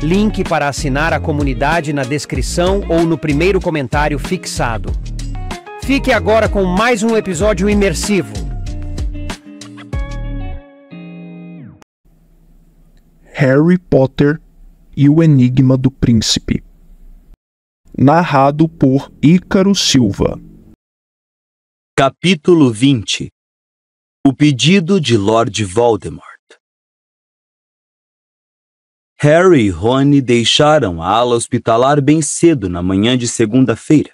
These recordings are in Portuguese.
Link para assinar a comunidade na descrição ou no primeiro comentário fixado. Fique agora com mais um episódio imersivo. Harry Potter e o Enigma do Príncipe. Narrado por Ícaro Silva. Capítulo 20 O pedido de Lord Voldemort Harry e Rony deixaram a ala hospitalar bem cedo na manhã de segunda-feira,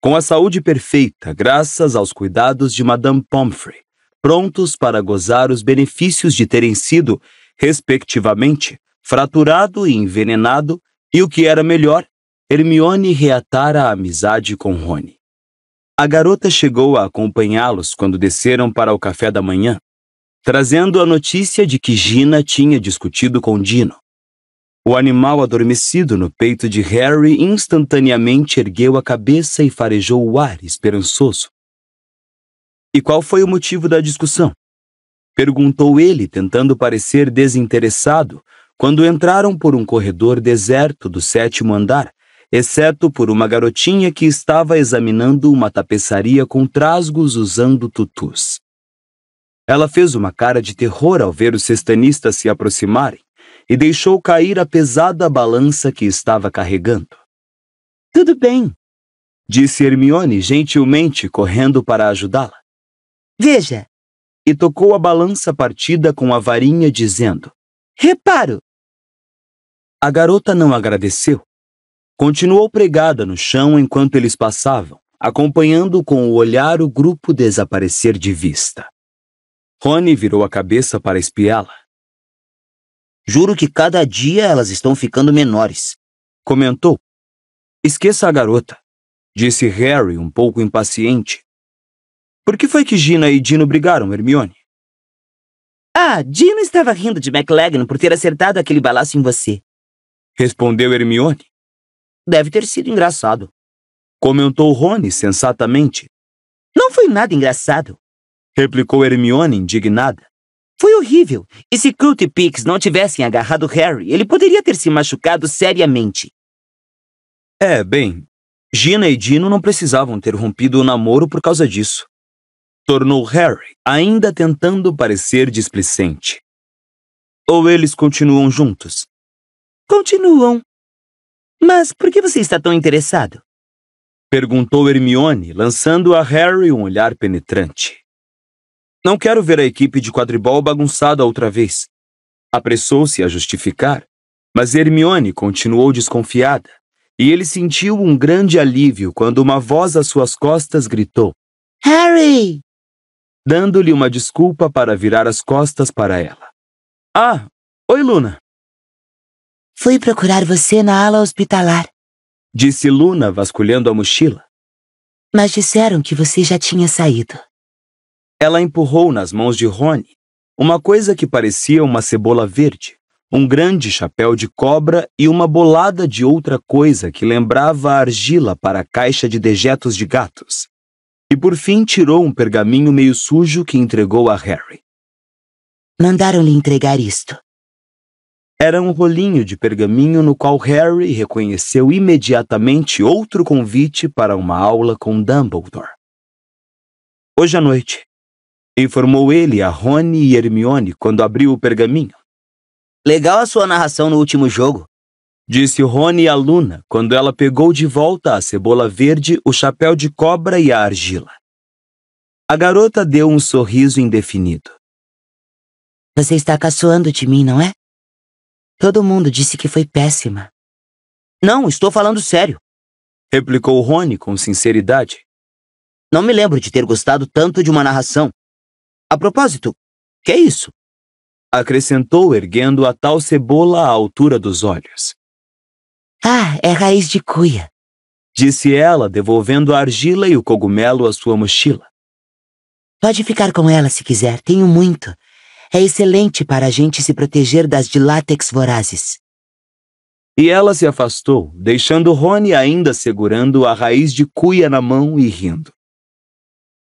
com a saúde perfeita graças aos cuidados de Madame Pomfrey, prontos para gozar os benefícios de terem sido, respectivamente, fraturado e envenenado, e o que era melhor, Hermione reatara a amizade com Rony. A garota chegou a acompanhá-los quando desceram para o café da manhã, trazendo a notícia de que Gina tinha discutido com Dino o animal adormecido no peito de Harry instantaneamente ergueu a cabeça e farejou o ar esperançoso. E qual foi o motivo da discussão? Perguntou ele, tentando parecer desinteressado, quando entraram por um corredor deserto do sétimo andar, exceto por uma garotinha que estava examinando uma tapeçaria com trasgos usando tutus. Ela fez uma cara de terror ao ver os sextanistas se aproximarem, e deixou cair a pesada balança que estava carregando. Tudo bem, disse Hermione gentilmente, correndo para ajudá-la. Veja! E tocou a balança partida com a varinha, dizendo: Reparo! A garota não agradeceu. Continuou pregada no chão enquanto eles passavam, acompanhando com o olhar o grupo desaparecer de vista. Rony virou a cabeça para espiá-la. Juro que cada dia elas estão ficando menores. Comentou. Esqueça a garota, disse Harry um pouco impaciente. Por que foi que Gina e Dino brigaram, Hermione? Ah, Dino estava rindo de McLaggen por ter acertado aquele balaço em você. Respondeu Hermione. Deve ter sido engraçado. Comentou Rony sensatamente. Não foi nada engraçado. Replicou Hermione indignada. Foi horrível. E se Kurt e Pix não tivessem agarrado Harry, ele poderia ter se machucado seriamente. É, bem, Gina e Dino não precisavam ter rompido o namoro por causa disso. Tornou Harry, ainda tentando parecer displicente. Ou eles continuam juntos? Continuam. Mas por que você está tão interessado? Perguntou Hermione, lançando a Harry um olhar penetrante. Não quero ver a equipe de quadribol bagunçada outra vez. Apressou-se a justificar, mas Hermione continuou desconfiada, e ele sentiu um grande alívio quando uma voz às suas costas gritou: Harry! Dando-lhe uma desculpa para virar as costas para ela. Ah, oi, Luna. Fui procurar você na ala hospitalar, disse Luna, vasculhando a mochila. Mas disseram que você já tinha saído. Ela empurrou nas mãos de Rony uma coisa que parecia uma cebola verde, um grande chapéu de cobra e uma bolada de outra coisa que lembrava argila para a caixa de dejetos de gatos. E por fim tirou um pergaminho meio sujo que entregou a Harry. Mandaram-lhe entregar isto. Era um rolinho de pergaminho no qual Harry reconheceu imediatamente outro convite para uma aula com Dumbledore. Hoje à noite, Informou ele a Rony e Hermione quando abriu o pergaminho. Legal a sua narração no último jogo, disse Rony à Luna quando ela pegou de volta a cebola verde, o chapéu de cobra e a argila. A garota deu um sorriso indefinido. Você está caçoando de mim, não é? Todo mundo disse que foi péssima. Não, estou falando sério, replicou Rony com sinceridade. Não me lembro de ter gostado tanto de uma narração, a propósito, que é isso? Acrescentou, erguendo a tal cebola à altura dos olhos. Ah, é raiz de cuia. Disse ela, devolvendo a argila e o cogumelo à sua mochila. Pode ficar com ela se quiser, tenho muito. É excelente para a gente se proteger das de látex vorazes. E ela se afastou, deixando Rony ainda segurando a raiz de cuia na mão e rindo.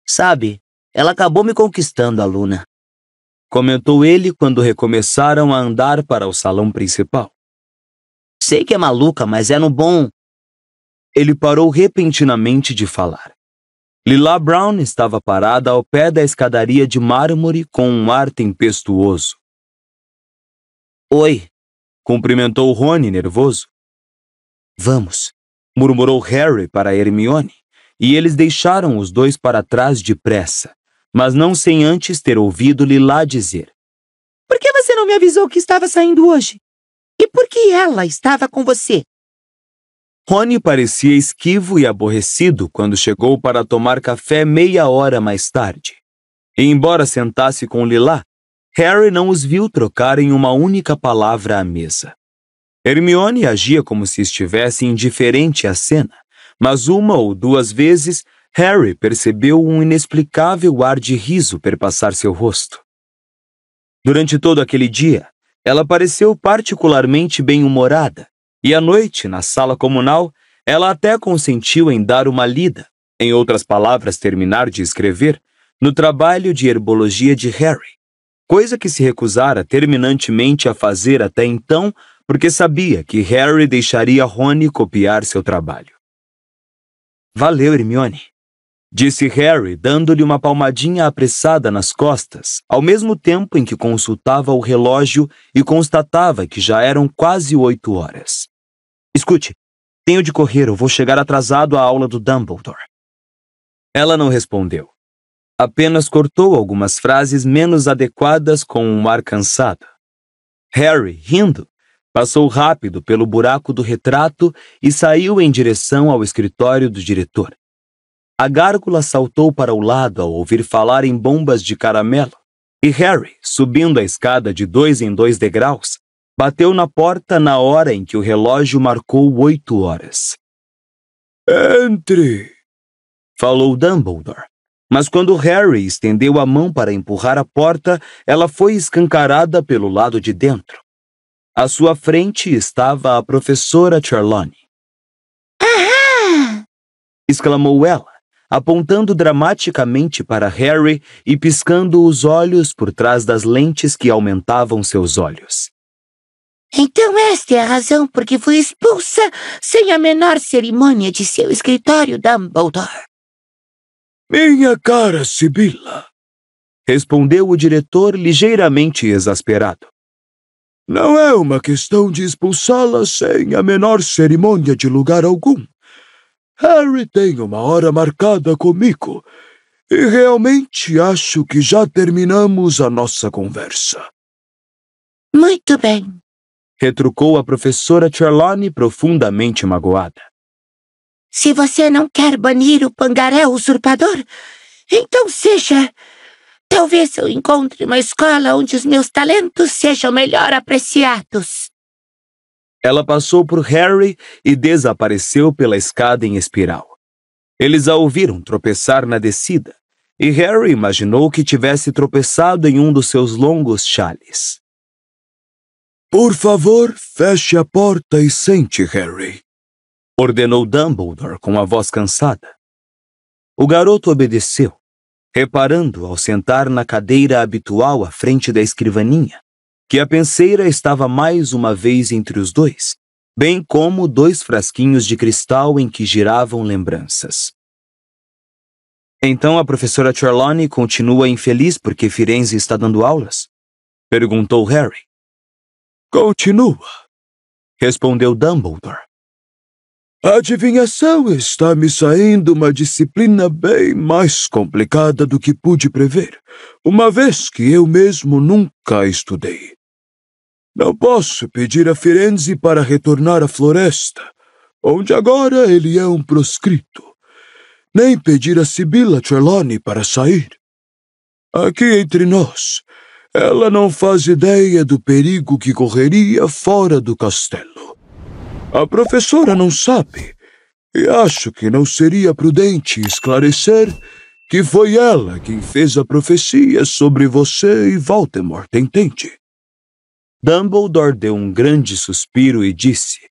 Sabe, ela acabou me conquistando, Aluna. Luna. Comentou ele quando recomeçaram a andar para o salão principal. Sei que é maluca, mas é no bom. Ele parou repentinamente de falar. Lila Brown estava parada ao pé da escadaria de mármore com um ar tempestuoso. Oi, cumprimentou Rony nervoso. Vamos, murmurou Harry para Hermione, e eles deixaram os dois para trás depressa, mas não sem antes ter ouvido Lila dizer: Por que você não me avisou que estava saindo hoje? E por que ela estava com você? Rony parecia esquivo e aborrecido quando chegou para tomar café meia hora mais tarde. E embora sentasse com Lilá, Harry não os viu trocarem uma única palavra à mesa. Hermione agia como se estivesse indiferente à cena, mas uma ou duas vezes Harry percebeu um inexplicável ar de riso perpassar seu rosto. Durante todo aquele dia, ela pareceu particularmente bem-humorada, e à noite, na sala comunal, ela até consentiu em dar uma lida, em outras palavras, terminar de escrever, no trabalho de herbologia de Harry, coisa que se recusara terminantemente a fazer até então, porque sabia que Harry deixaria Rony copiar seu trabalho. Valeu, Hermione, Disse Harry, dando-lhe uma palmadinha apressada nas costas, ao mesmo tempo em que consultava o relógio e constatava que já eram quase oito horas. Escute, tenho de correr, ou vou chegar atrasado à aula do Dumbledore. Ela não respondeu. Apenas cortou algumas frases menos adequadas com um ar cansado. Harry, rindo, passou rápido pelo buraco do retrato e saiu em direção ao escritório do diretor. A gárgula saltou para o lado ao ouvir falar em bombas de caramelo, e Harry, subindo a escada de dois em dois degraus, bateu na porta na hora em que o relógio marcou oito horas. Entre! falou Dumbledore. Mas quando Harry estendeu a mão para empurrar a porta, ela foi escancarada pelo lado de dentro. À sua frente estava a professora Charlone. Aham! exclamou ela apontando dramaticamente para Harry e piscando os olhos por trás das lentes que aumentavam seus olhos. Então, esta é a razão por que fui expulsa sem a menor cerimônia de seu escritório, Dumbledore. Minha cara Sibila, respondeu o diretor ligeiramente exasperado. Não é uma questão de expulsá-la sem a menor cerimônia de lugar algum. Harry tem uma hora marcada comigo e realmente acho que já terminamos a nossa conversa. Muito bem, retrucou a professora Trelawney profundamente magoada. Se você não quer banir o pangaré usurpador, então seja. Talvez eu encontre uma escola onde os meus talentos sejam melhor apreciados. Ela passou por Harry e desapareceu pela escada em espiral. Eles a ouviram tropeçar na descida, e Harry imaginou que tivesse tropeçado em um dos seus longos chales. Por favor, feche a porta e sente, Harry, ordenou Dumbledore com a voz cansada. O garoto obedeceu, reparando ao sentar na cadeira habitual à frente da escrivaninha que a penseira estava mais uma vez entre os dois, bem como dois frasquinhos de cristal em que giravam lembranças. Então a professora Charlone continua infeliz porque Firenze está dando aulas? Perguntou Harry. Continua, respondeu Dumbledore. A adivinhação está me saindo uma disciplina bem mais complicada do que pude prever, uma vez que eu mesmo nunca estudei. Não posso pedir a Firenze para retornar à floresta, onde agora ele é um proscrito, nem pedir a Sibila Trelawney para sair. Aqui entre nós, ela não faz ideia do perigo que correria fora do castelo. A professora não sabe, e acho que não seria prudente esclarecer que foi ela quem fez a profecia sobre você e Voldemort, entende? Dumbledore deu um grande suspiro e disse: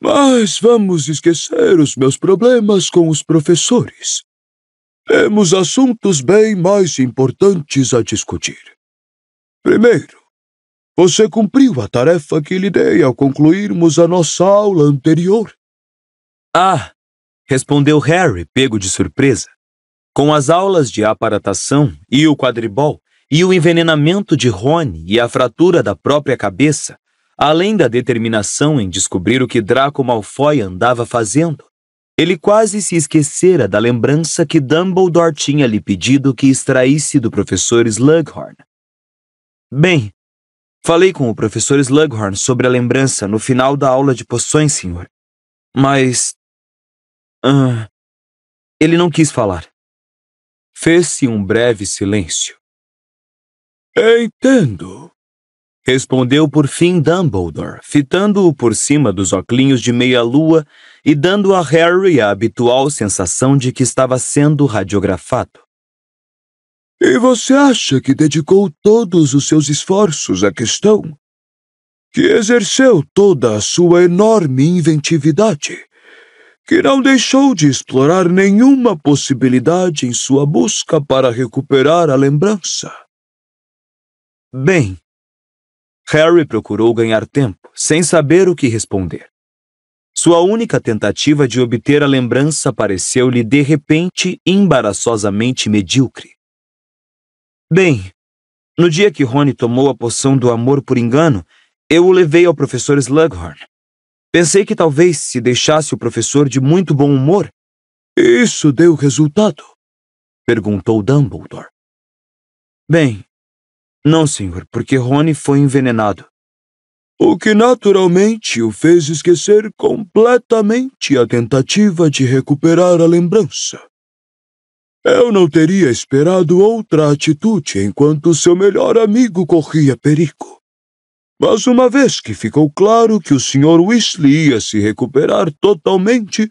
Mas vamos esquecer os meus problemas com os professores. Temos assuntos bem mais importantes a discutir. Primeiro, você cumpriu a tarefa que lhe dei ao concluirmos a nossa aula anterior. Ah, respondeu Harry, pego de surpresa. Com as aulas de aparatação e o quadribol, e o envenenamento de Rony e a fratura da própria cabeça, além da determinação em descobrir o que Draco Malfoy andava fazendo, ele quase se esquecera da lembrança que Dumbledore tinha lhe pedido que extraísse do professor Slughorn. Bem, falei com o professor Slughorn sobre a lembrança no final da aula de poções, senhor. Mas. Ah, ele não quis falar. Fez-se um breve silêncio. Entendo. Respondeu por fim Dumbledore, fitando-o por cima dos oclinhos de meia-lua e dando a Harry a habitual sensação de que estava sendo radiografado. E você acha que dedicou todos os seus esforços à questão? Que exerceu toda a sua enorme inventividade? Que não deixou de explorar nenhuma possibilidade em sua busca para recuperar a lembrança? Bem. Harry procurou ganhar tempo, sem saber o que responder. Sua única tentativa de obter a lembrança pareceu-lhe de repente embaraçosamente medíocre. Bem, no dia que Rony tomou a poção do amor por engano, eu o levei ao professor Slughorn. Pensei que talvez se deixasse o professor de muito bom humor. Isso deu resultado? Perguntou Dumbledore. Bem, não, senhor, porque Rony foi envenenado. O que naturalmente o fez esquecer completamente a tentativa de recuperar a lembrança. Eu não teria esperado outra atitude enquanto seu melhor amigo corria perigo. Mas uma vez que ficou claro que o Sr. Weasley ia se recuperar totalmente,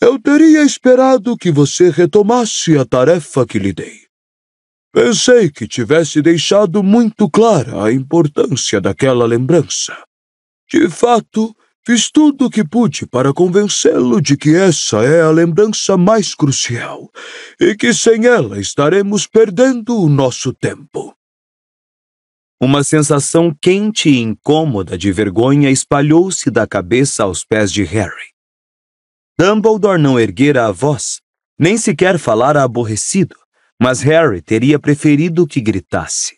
eu teria esperado que você retomasse a tarefa que lhe dei. Pensei que tivesse deixado muito clara a importância daquela lembrança. De fato, fiz tudo o que pude para convencê-lo de que essa é a lembrança mais crucial e que sem ela estaremos perdendo o nosso tempo. Uma sensação quente e incômoda de vergonha espalhou-se da cabeça aos pés de Harry. Dumbledore não erguera a voz, nem sequer falara aborrecido, mas Harry teria preferido que gritasse.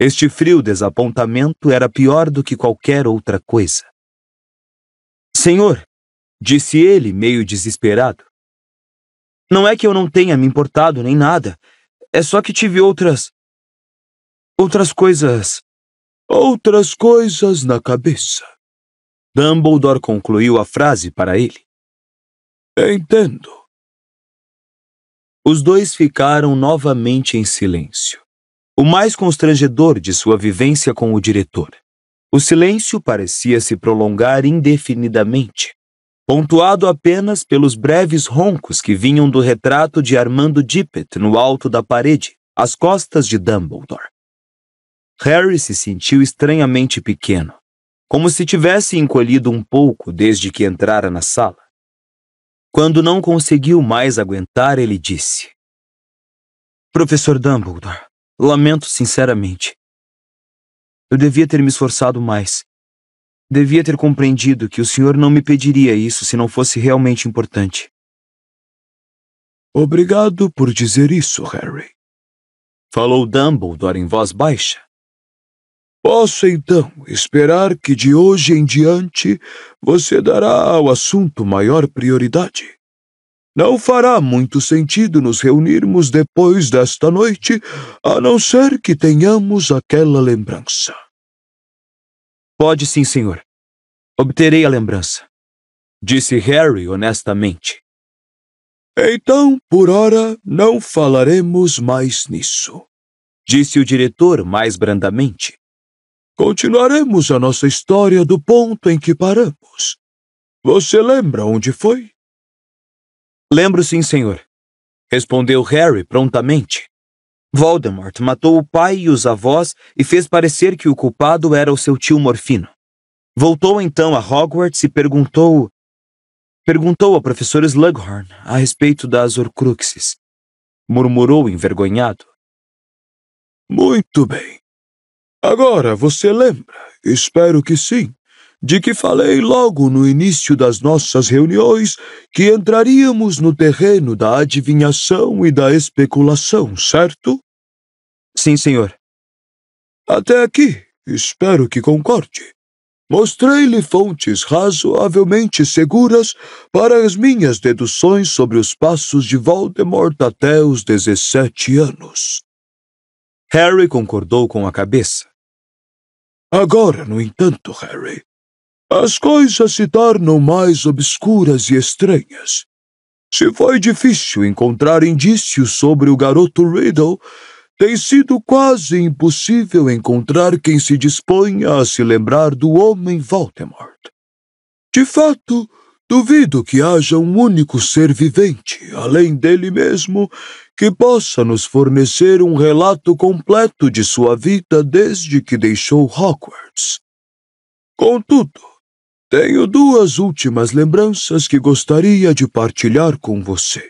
Este frio desapontamento era pior do que qualquer outra coisa. Senhor, disse ele, meio desesperado. Não é que eu não tenha me importado nem nada. É só que tive outras. outras coisas. Outras coisas na cabeça. Dumbledore concluiu a frase para ele. Entendo. Os dois ficaram novamente em silêncio. O mais constrangedor de sua vivência com o diretor. O silêncio parecia se prolongar indefinidamente, pontuado apenas pelos breves roncos que vinham do retrato de Armando Dippet no alto da parede, às costas de Dumbledore. Harry se sentiu estranhamente pequeno, como se tivesse encolhido um pouco desde que entrara na sala. Quando não conseguiu mais aguentar, ele disse: Professor Dumbledore, lamento sinceramente. Eu devia ter me esforçado mais. Devia ter compreendido que o senhor não me pediria isso se não fosse realmente importante. Obrigado por dizer isso, Harry. Falou Dumbledore em voz baixa, Posso então esperar que de hoje em diante você dará ao assunto maior prioridade. Não fará muito sentido nos reunirmos depois desta noite, a não ser que tenhamos aquela lembrança. Pode sim, senhor. Obterei a lembrança, disse Harry honestamente. Então, por ora, não falaremos mais nisso, disse o diretor mais brandamente. Continuaremos a nossa história do ponto em que paramos. Você lembra onde foi? Lembro sim, senhor. Respondeu Harry prontamente. Voldemort matou o pai e os avós e fez parecer que o culpado era o seu tio Morfino. Voltou então a Hogwarts e perguntou perguntou ao professor Slughorn a respeito das Horcruxes. Murmurou envergonhado. Muito bem. Agora, você lembra, espero que sim, de que falei logo no início das nossas reuniões que entraríamos no terreno da adivinhação e da especulação, certo? Sim, senhor. Até aqui, espero que concorde. Mostrei-lhe fontes razoavelmente seguras para as minhas deduções sobre os passos de Voldemort até os 17 anos. Harry concordou com a cabeça. Agora, no entanto, Harry, as coisas se tornam mais obscuras e estranhas. Se foi difícil encontrar indícios sobre o garoto Riddle, tem sido quase impossível encontrar quem se disponha a se lembrar do homem Voldemort. De fato, Duvido que haja um único ser vivente, além dele mesmo, que possa nos fornecer um relato completo de sua vida desde que deixou Hogwarts. Contudo, tenho duas últimas lembranças que gostaria de partilhar com você.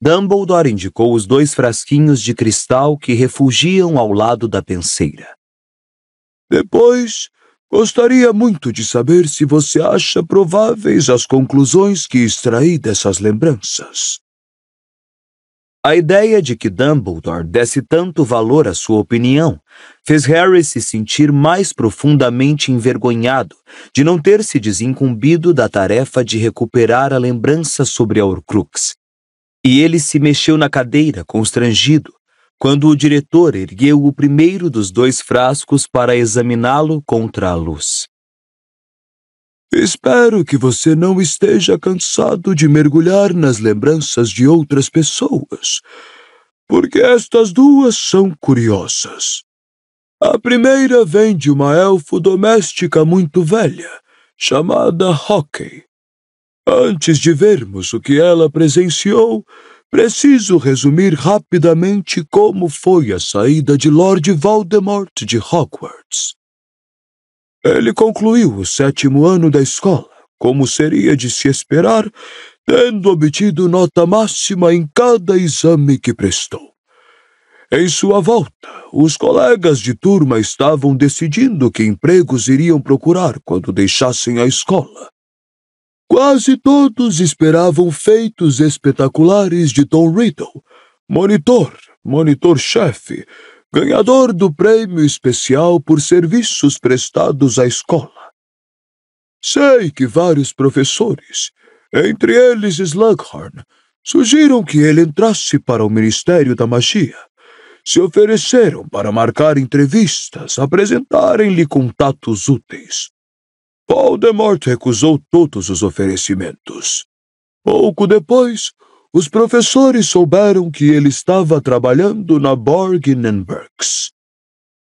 Dumbledore indicou os dois frasquinhos de cristal que refugiam ao lado da penseira. Depois, Gostaria muito de saber se você acha prováveis as conclusões que extraí dessas lembranças. A ideia de que Dumbledore desse tanto valor à sua opinião fez Harry se sentir mais profundamente envergonhado de não ter se desincumbido da tarefa de recuperar a lembrança sobre a Horcrux. E ele se mexeu na cadeira, constrangido, quando o diretor ergueu o primeiro dos dois frascos para examiná-lo contra a luz. Espero que você não esteja cansado de mergulhar nas lembranças de outras pessoas, porque estas duas são curiosas. A primeira vem de uma elfo doméstica muito velha, chamada Hockey. Antes de vermos o que ela presenciou, Preciso resumir rapidamente como foi a saída de Lord Voldemort de Hogwarts. Ele concluiu o sétimo ano da escola, como seria de se esperar, tendo obtido nota máxima em cada exame que prestou. Em sua volta, os colegas de turma estavam decidindo que empregos iriam procurar quando deixassem a escola Quase todos esperavam feitos espetaculares de Tom Riddle, monitor, monitor-chefe, ganhador do prêmio especial por serviços prestados à escola. Sei que vários professores, entre eles Slughorn, sugeriram que ele entrasse para o Ministério da Magia. Se ofereceram para marcar entrevistas, apresentarem-lhe contatos úteis. Voldemort recusou todos os oferecimentos. Pouco depois, os professores souberam que ele estava trabalhando na Borgin Burks.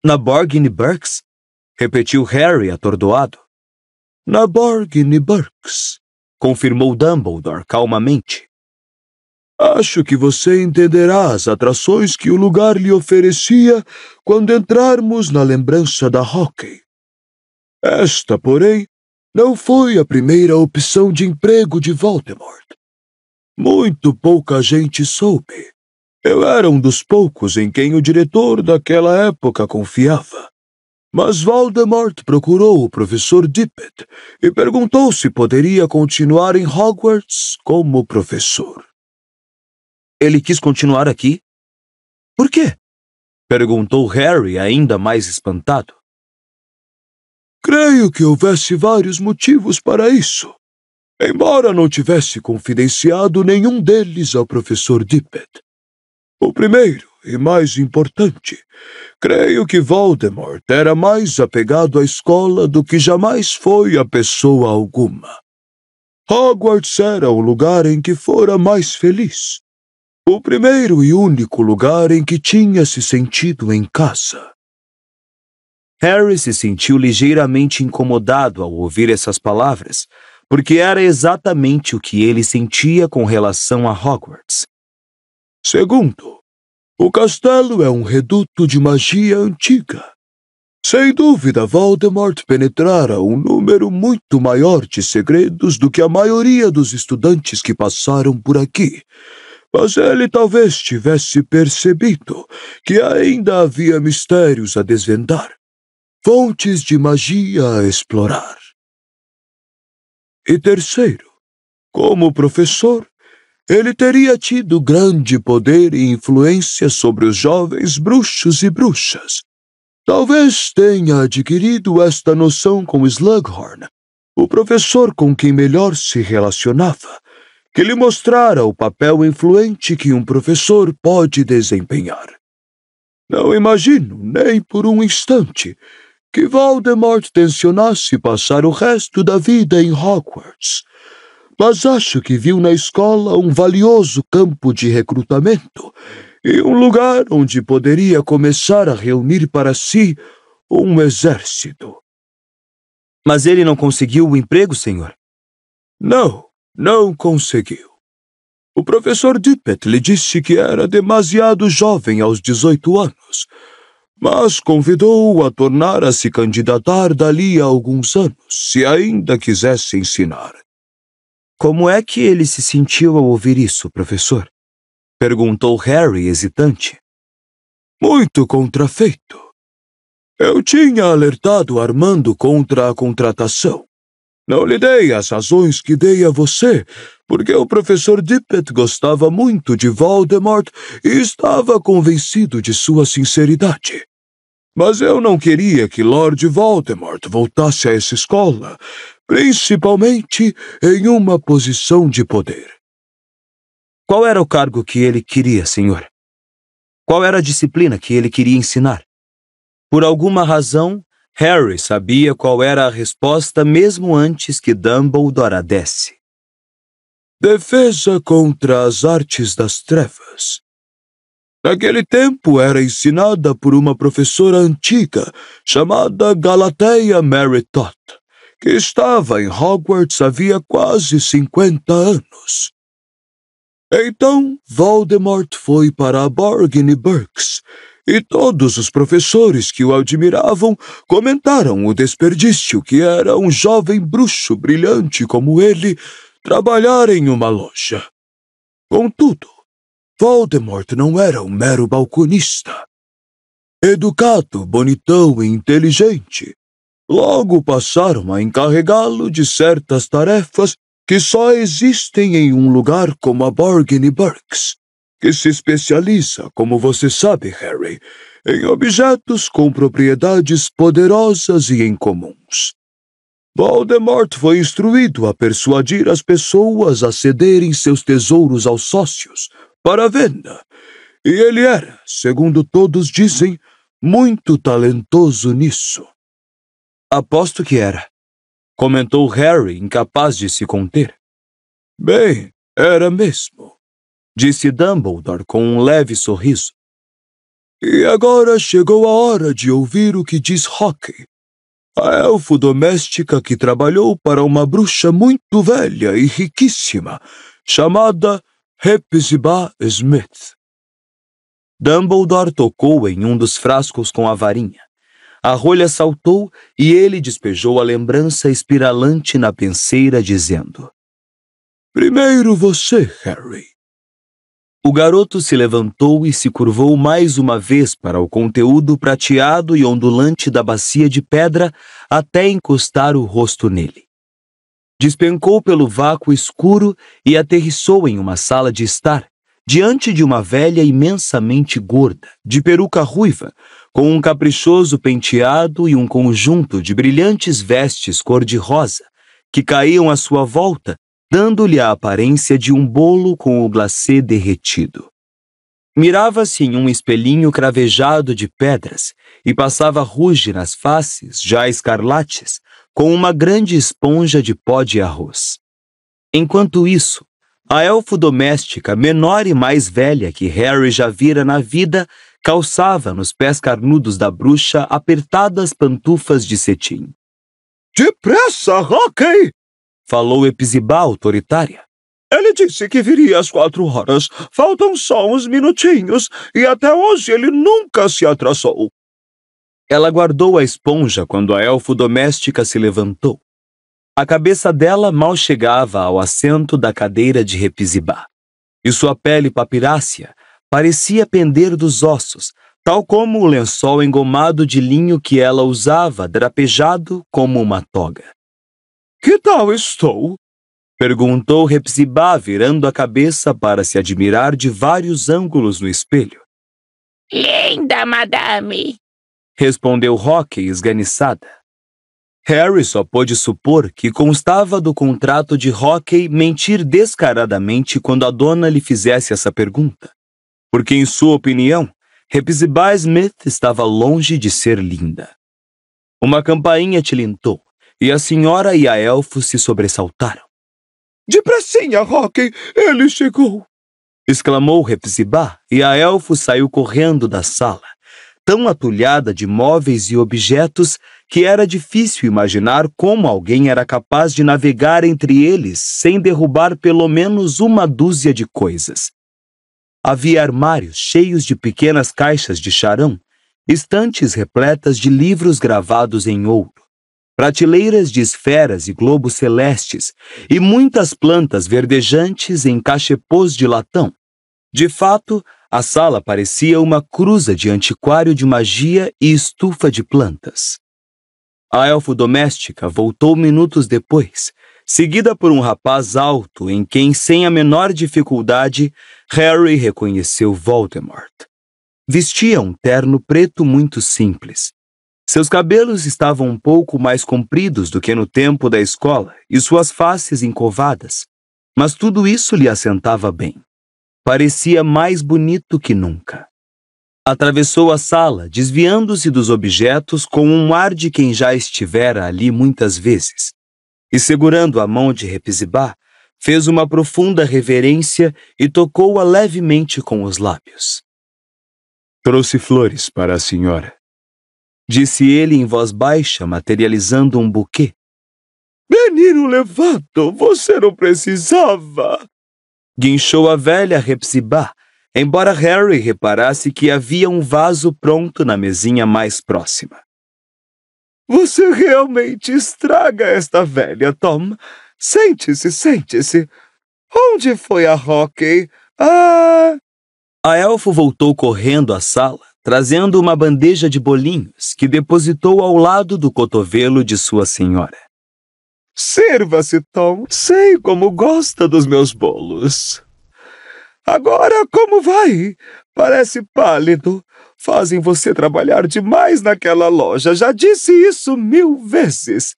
Na Borgin Burks? repetiu Harry atordoado. Na Borgin Burks, confirmou Dumbledore calmamente. Acho que você entenderá as atrações que o lugar lhe oferecia quando entrarmos na lembrança da Hockey. Esta, porém, não foi a primeira opção de emprego de Voldemort. Muito pouca gente soube. Eu era um dos poucos em quem o diretor daquela época confiava. Mas Voldemort procurou o professor Dippet e perguntou se poderia continuar em Hogwarts como professor. Ele quis continuar aqui? Por quê? Perguntou Harry, ainda mais espantado. Creio que houvesse vários motivos para isso, embora não tivesse confidenciado nenhum deles ao professor Dippet. O primeiro, e mais importante, creio que Voldemort era mais apegado à escola do que jamais foi a pessoa alguma. Hogwarts era o lugar em que fora mais feliz. O primeiro e único lugar em que tinha se sentido em casa. Harry se sentiu ligeiramente incomodado ao ouvir essas palavras, porque era exatamente o que ele sentia com relação a Hogwarts. Segundo, o castelo é um reduto de magia antiga. Sem dúvida, Voldemort penetrara um número muito maior de segredos do que a maioria dos estudantes que passaram por aqui. Mas ele talvez tivesse percebido que ainda havia mistérios a desvendar fontes de magia a explorar. E terceiro, como professor, ele teria tido grande poder e influência sobre os jovens bruxos e bruxas. Talvez tenha adquirido esta noção com Slughorn, o professor com quem melhor se relacionava, que lhe mostrara o papel influente que um professor pode desempenhar. Não imagino, nem por um instante, que Voldemort tensionasse passar o resto da vida em Hogwarts, mas acho que viu na escola um valioso campo de recrutamento e um lugar onde poderia começar a reunir para si um exército. Mas ele não conseguiu o emprego, senhor? Não, não conseguiu. O professor Dippet lhe disse que era demasiado jovem aos 18 anos mas convidou-o a tornar a se candidatar dali a alguns anos, se ainda quisesse ensinar. Como é que ele se sentiu ao ouvir isso, professor? perguntou Harry, hesitante. Muito contrafeito. Eu tinha alertado Armando contra a contratação. Não lhe dei as razões que dei a você, porque o professor Dippet gostava muito de Voldemort e estava convencido de sua sinceridade. Mas eu não queria que Lord Voldemort voltasse a essa escola, principalmente em uma posição de poder. Qual era o cargo que ele queria, senhor? Qual era a disciplina que ele queria ensinar? Por alguma razão, Harry sabia qual era a resposta mesmo antes que Dumbledore a desse. Defesa contra as artes das trevas. Naquele tempo era ensinada por uma professora antiga chamada Galateia Mary Todd, que estava em Hogwarts havia quase 50 anos. Então Voldemort foi para a Borgin Burks, e todos os professores que o admiravam comentaram o desperdício que era um jovem bruxo brilhante como ele trabalhar em uma loja. Contudo, Voldemort não era um mero balconista. Educado, bonitão e inteligente, logo passaram a encarregá-lo de certas tarefas que só existem em um lugar como a Borgne Burks, que se especializa, como você sabe, Harry, em objetos com propriedades poderosas e incomuns. Voldemort foi instruído a persuadir as pessoas a cederem seus tesouros aos sócios para a venda. E ele era, segundo todos dizem, muito talentoso nisso. Aposto que era, comentou Harry, incapaz de se conter. Bem, era mesmo, disse Dumbledore com um leve sorriso. E agora chegou a hora de ouvir o que diz Hockey, a elfo doméstica que trabalhou para uma bruxa muito velha e riquíssima, chamada Hepzibah Smith. Dumbledore tocou em um dos frascos com a varinha. A rolha saltou e ele despejou a lembrança espiralante na penseira, dizendo: Primeiro você, Harry. O garoto se levantou e se curvou mais uma vez para o conteúdo prateado e ondulante da bacia de pedra até encostar o rosto nele. Despencou pelo vácuo escuro e aterrissou em uma sala de estar, diante de uma velha imensamente gorda, de peruca ruiva, com um caprichoso penteado e um conjunto de brilhantes vestes cor-de-rosa, que caíam à sua volta, dando-lhe a aparência de um bolo com o glacê derretido. Mirava-se em um espelhinho cravejado de pedras e passava ruge nas faces, já escarlates, com uma grande esponja de pó de arroz. Enquanto isso, a elfo doméstica, menor e mais velha que Harry já vira na vida, calçava nos pés carnudos da bruxa apertadas pantufas de cetim. Depressa, Rocky! falou Epizibá autoritária. Ele disse que viria às quatro horas. Faltam só uns minutinhos e até hoje ele nunca se atrasou. Ela guardou a esponja quando a elfo doméstica se levantou. A cabeça dela mal chegava ao assento da cadeira de Repizibá e sua pele papirácea parecia pender dos ossos, tal como o lençol engomado de linho que ela usava, drapejado como uma toga. Que tal estou? Perguntou Repzibá, virando a cabeça para se admirar de vários ângulos no espelho. Linda, madame! respondeu Rocky esganiçada. Harry só pôde supor que constava do contrato de Rocky mentir descaradamente quando a dona lhe fizesse essa pergunta. Porque, em sua opinião, Hepzibah Smith estava longe de ser linda. Uma campainha tilintou e a senhora e a elfo se sobressaltaram. Depressinha, Rocky, ele chegou! exclamou Hepzibah e a elfo saiu correndo da sala tão atulhada de móveis e objetos que era difícil imaginar como alguém era capaz de navegar entre eles sem derrubar pelo menos uma dúzia de coisas. Havia armários cheios de pequenas caixas de charão, estantes repletas de livros gravados em ouro, prateleiras de esferas e globos celestes e muitas plantas verdejantes em cachepôs de latão. De fato, a sala parecia uma cruza de antiquário de magia e estufa de plantas. A elfo doméstica voltou minutos depois, seguida por um rapaz alto em quem, sem a menor dificuldade, Harry reconheceu Voldemort. Vestia um terno preto muito simples. Seus cabelos estavam um pouco mais compridos do que no tempo da escola e suas faces encovadas, mas tudo isso lhe assentava bem parecia mais bonito que nunca. Atravessou a sala, desviando-se dos objetos com um ar de quem já estivera ali muitas vezes, e segurando a mão de Repisibá, fez uma profunda reverência e tocou-a levemente com os lábios. Trouxe flores para a senhora, disse ele em voz baixa, materializando um buquê. Menino levado, você não precisava, guinchou a velha Repsibá, embora Harry reparasse que havia um vaso pronto na mesinha mais próxima. Você realmente estraga esta velha, Tom. Sente-se, sente-se. Onde foi a Rocky? Ah! A elfo voltou correndo à sala, trazendo uma bandeja de bolinhos que depositou ao lado do cotovelo de sua senhora. Sirva-se, Tom. Sei como gosta dos meus bolos. Agora, como vai? Parece pálido. Fazem você trabalhar demais naquela loja. Já disse isso mil vezes.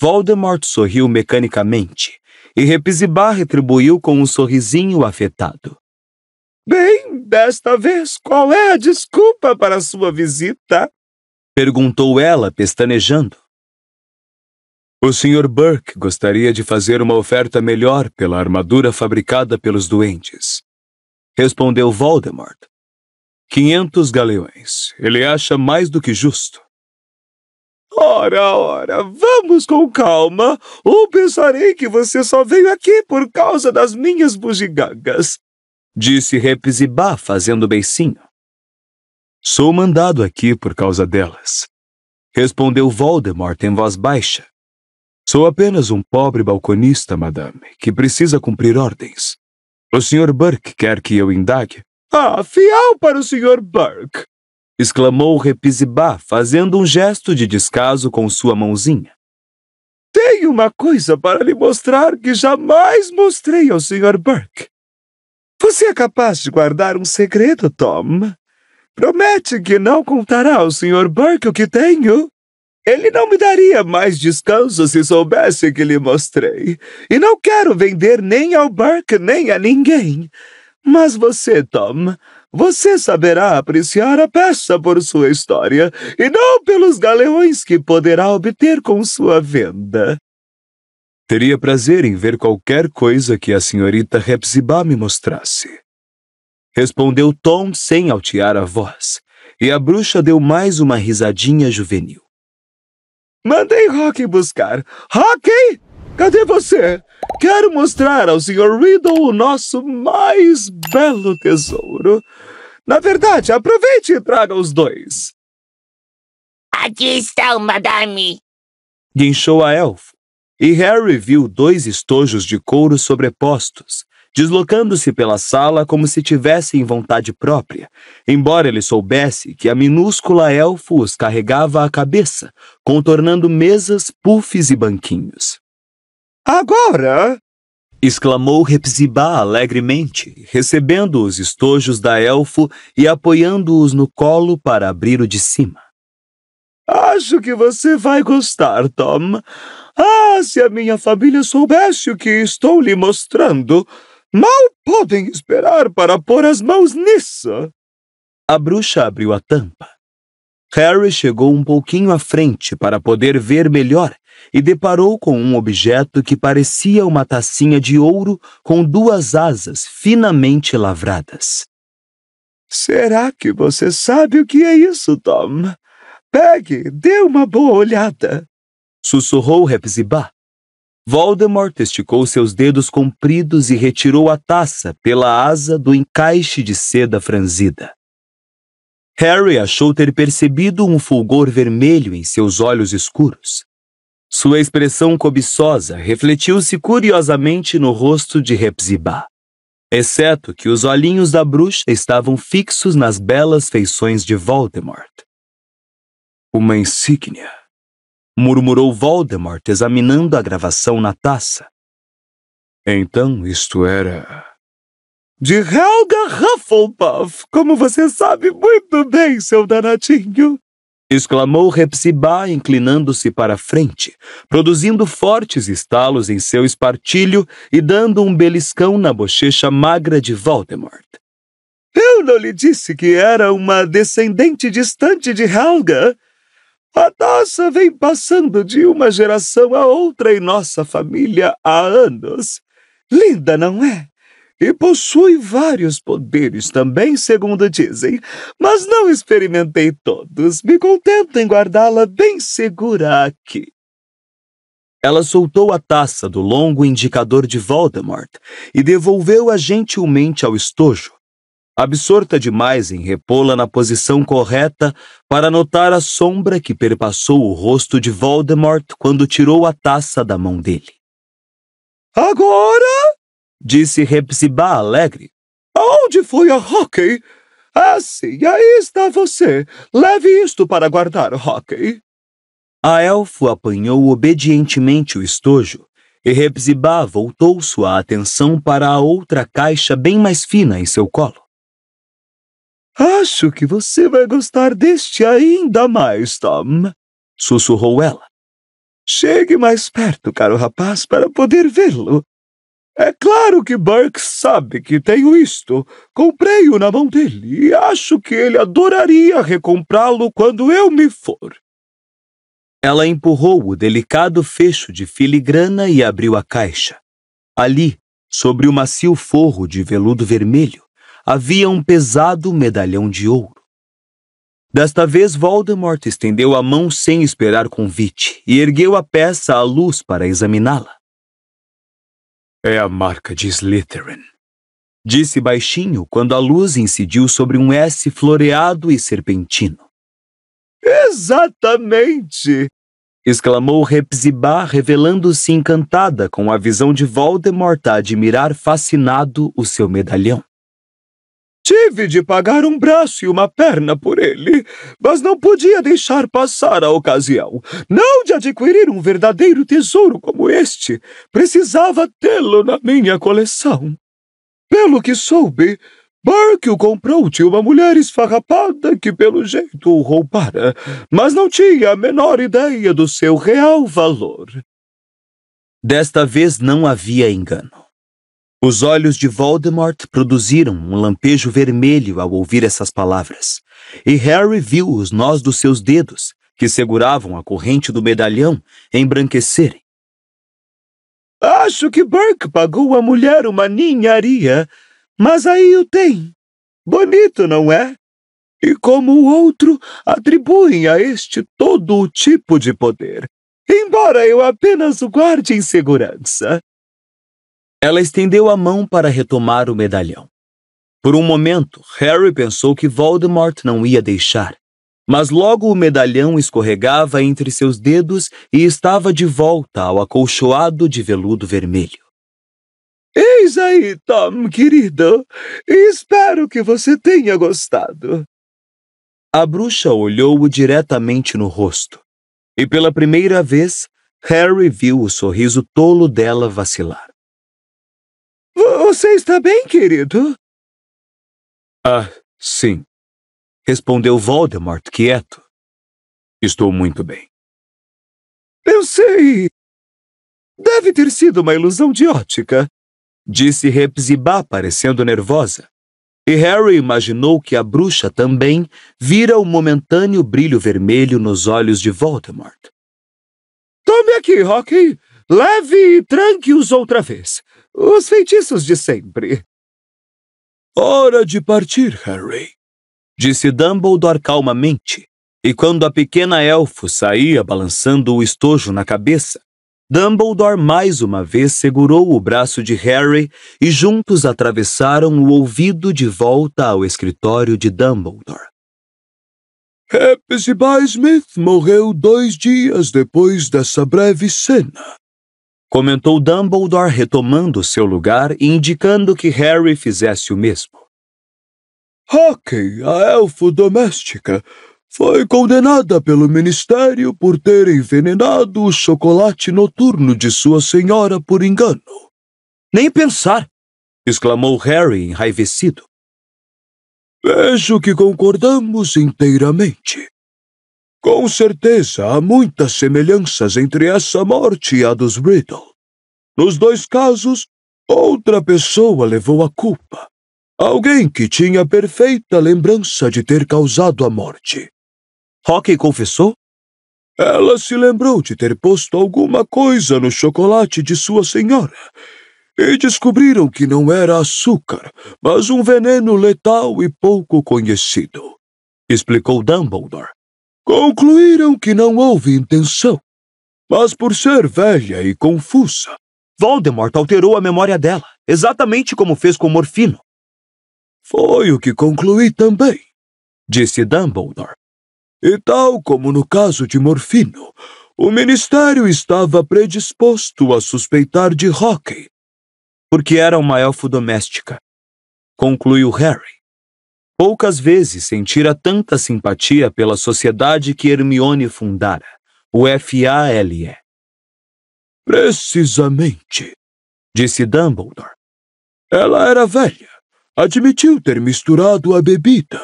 Voldemort sorriu mecanicamente e Repizibá retribuiu com um sorrisinho afetado. Bem, desta vez, qual é a desculpa para sua visita? Perguntou ela, pestanejando. O Sr. Burke gostaria de fazer uma oferta melhor pela armadura fabricada pelos doentes. Respondeu Voldemort. Quinhentos galeões. Ele acha mais do que justo. Ora, ora, vamos com calma, ou pensarei que você só veio aqui por causa das minhas bugigangas, disse Repzibá fazendo beicinho. Sou mandado aqui por causa delas, respondeu Voldemort em voz baixa, Sou apenas um pobre balconista, madame, que precisa cumprir ordens. O Sr. Burke quer que eu indague. Ah, fiel para o Sr. Burke! exclamou Repizibá, fazendo um gesto de descaso com sua mãozinha. Tenho uma coisa para lhe mostrar que jamais mostrei ao Sr. Burke. Você é capaz de guardar um segredo, Tom? Promete que não contará ao Sr. Burke o que tenho? Ele não me daria mais descanso se soubesse que lhe mostrei. E não quero vender nem ao Burke nem a ninguém. Mas você, Tom, você saberá apreciar a peça por sua história e não pelos galeões que poderá obter com sua venda. Teria prazer em ver qualquer coisa que a senhorita Hepzibah me mostrasse. Respondeu Tom sem altear a voz, e a bruxa deu mais uma risadinha juvenil. Mandei Rocky buscar. Rocky! Cadê você? Quero mostrar ao Sr. Riddle o nosso mais belo tesouro. Na verdade, aproveite e traga os dois. Aqui estão, madame. Guinchou a elfo, e Harry viu dois estojos de couro sobrepostos, deslocando-se pela sala como se tivesse em vontade própria, embora ele soubesse que a minúscula elfo os carregava à cabeça, contornando mesas, puffs e banquinhos. Agora! exclamou Repzibá alegremente, recebendo os estojos da elfo e apoiando-os no colo para abrir o de cima. Acho que você vai gostar, Tom. Ah, se a minha família soubesse o que estou lhe mostrando! Mal podem esperar para pôr as mãos nisso. A bruxa abriu a tampa. Harry chegou um pouquinho à frente para poder ver melhor e deparou com um objeto que parecia uma tacinha de ouro com duas asas finamente lavradas. Será que você sabe o que é isso, Tom? Pegue, dê uma boa olhada. Sussurrou Hepzibah, Voldemort esticou seus dedos compridos e retirou a taça pela asa do encaixe de seda franzida. Harry achou ter percebido um fulgor vermelho em seus olhos escuros. Sua expressão cobiçosa refletiu-se curiosamente no rosto de Hepzibah, exceto que os olhinhos da bruxa estavam fixos nas belas feições de Voldemort. Uma insígnia murmurou Voldemort examinando a gravação na taça. Então isto era. De Helga Hufflepuff, como você sabe muito bem, seu danadinho! exclamou Repsibá, inclinando-se para frente, produzindo fortes estalos em seu espartilho e dando um beliscão na bochecha magra de Voldemort. Eu não lhe disse que era uma descendente distante de Helga, a taça vem passando de uma geração a outra em nossa família há anos. Linda, não é? E possui vários poderes também, segundo dizem, mas não experimentei todos. Me contento em guardá-la bem segura aqui. Ela soltou a taça do longo indicador de Voldemort e devolveu-a gentilmente ao estojo, absorta demais em repô-la na posição correta para notar a sombra que perpassou o rosto de Voldemort quando tirou a taça da mão dele. Agora? disse Repsibá alegre. Aonde foi a Hockey? Ah, sim, aí está você. Leve isto para guardar, Hockey. A elfo apanhou obedientemente o estojo e Repsibá voltou sua atenção para a outra caixa bem mais fina em seu colo. Acho que você vai gostar deste ainda mais, Tom, sussurrou ela. Chegue mais perto, caro rapaz, para poder vê-lo. É claro que Burke sabe que tenho isto. Comprei-o na mão dele e acho que ele adoraria recomprá-lo quando eu me for. Ela empurrou o delicado fecho de filigrana e abriu a caixa. Ali, sobre o macio forro de veludo vermelho, havia um pesado medalhão de ouro. Desta vez, Voldemort estendeu a mão sem esperar convite e ergueu a peça à luz para examiná-la. É a marca de Slytherin, disse baixinho quando a luz incidiu sobre um S floreado e serpentino. Exatamente! exclamou Repzibá, revelando-se encantada com a visão de Voldemort a admirar fascinado o seu medalhão. Tive de pagar um braço e uma perna por ele, mas não podia deixar passar a ocasião. Não de adquirir um verdadeiro tesouro como este, precisava tê-lo na minha coleção. Pelo que soube, Burke o comprou de uma mulher esfarrapada que, pelo jeito, o roubara, mas não tinha a menor ideia do seu real valor. Desta vez não havia engano. Os olhos de Voldemort produziram um lampejo vermelho ao ouvir essas palavras, e Harry viu os nós dos seus dedos, que seguravam a corrente do medalhão, embranquecerem. Acho que Burke pagou a mulher uma ninharia, mas aí o tem. Bonito, não é? E como o outro, atribuem a este todo o tipo de poder, embora eu apenas o guarde em segurança. Ela estendeu a mão para retomar o medalhão. Por um momento, Harry pensou que Voldemort não ia deixar, mas logo o medalhão escorregava entre seus dedos e estava de volta ao acolchoado de veludo vermelho. Eis aí, Tom, querido. Espero que você tenha gostado. A bruxa olhou-o diretamente no rosto, e pela primeira vez, Harry viu o sorriso tolo dela vacilar. Você está bem, querido? Ah, sim. Respondeu Voldemort quieto. Estou muito bem. Eu sei. Deve ter sido uma ilusão de ótica, disse Repzibá, parecendo nervosa. E Harry imaginou que a bruxa também vira o momentâneo brilho vermelho nos olhos de Voldemort. Tome aqui, Rocky. Leve e tranque-os outra vez. Os feitiços de sempre. Hora de partir, Harry, disse Dumbledore calmamente. E quando a pequena elfo saía balançando o estojo na cabeça, Dumbledore mais uma vez segurou o braço de Harry e juntos atravessaram o ouvido de volta ao escritório de Dumbledore. Hepzibah Smith morreu dois dias depois dessa breve cena, comentou Dumbledore retomando seu lugar e indicando que Harry fizesse o mesmo. Hawking, a elfo doméstica, foi condenada pelo Ministério por ter envenenado o chocolate noturno de sua senhora por engano. Nem pensar! exclamou Harry enraivecido. Vejo que concordamos inteiramente. Com certeza há muitas semelhanças entre essa morte e a dos Riddle. Nos dois casos, outra pessoa levou a culpa. Alguém que tinha perfeita lembrança de ter causado a morte. Rocky confessou? Ela se lembrou de ter posto alguma coisa no chocolate de sua senhora. E descobriram que não era açúcar, mas um veneno letal e pouco conhecido. Explicou Dumbledore. Concluíram que não houve intenção, mas por ser velha e confusa, Voldemort alterou a memória dela, exatamente como fez com Morfino. Foi o que concluí também, disse Dumbledore. E tal como no caso de Morfino, o Ministério estava predisposto a suspeitar de Hockey, porque era uma elfo doméstica, concluiu Harry. Poucas vezes sentira tanta simpatia pela sociedade que Hermione fundara, o FALE. Precisamente, disse Dumbledore. Ela era velha, admitiu ter misturado a bebida,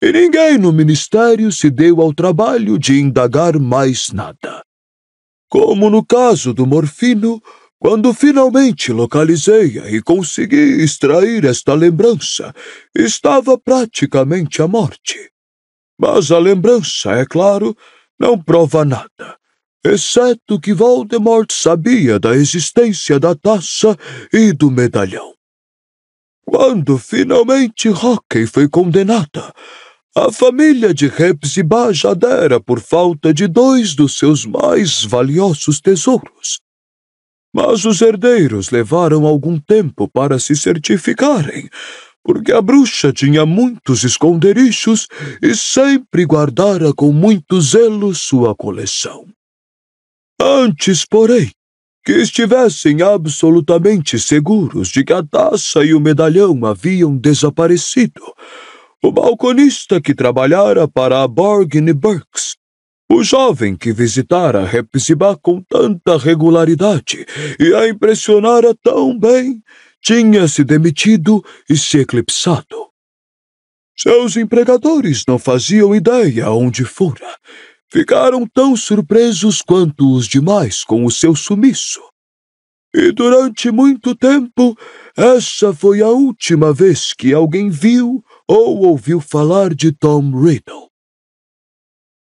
e ninguém no ministério se deu ao trabalho de indagar mais nada. Como no caso do morfino, quando finalmente localizei-a e consegui extrair esta lembrança, estava praticamente à morte. Mas a lembrança, é claro, não prova nada, exceto que Voldemort sabia da existência da taça e do medalhão. Quando finalmente Rocky foi condenada, a família de Hepzibah já dera por falta de dois dos seus mais valiosos tesouros mas os herdeiros levaram algum tempo para se certificarem, porque a bruxa tinha muitos esconderijos e sempre guardara com muito zelo sua coleção. Antes, porém, que estivessem absolutamente seguros de que a taça e o medalhão haviam desaparecido, o balconista que trabalhara para a Borgin Burks o jovem que visitara Repsibá com tanta regularidade e a impressionara tão bem tinha se demitido e se eclipsado. Seus empregadores não faziam ideia onde fora. Ficaram tão surpresos quanto os demais com o seu sumiço. E durante muito tempo, essa foi a última vez que alguém viu ou ouviu falar de Tom Riddle.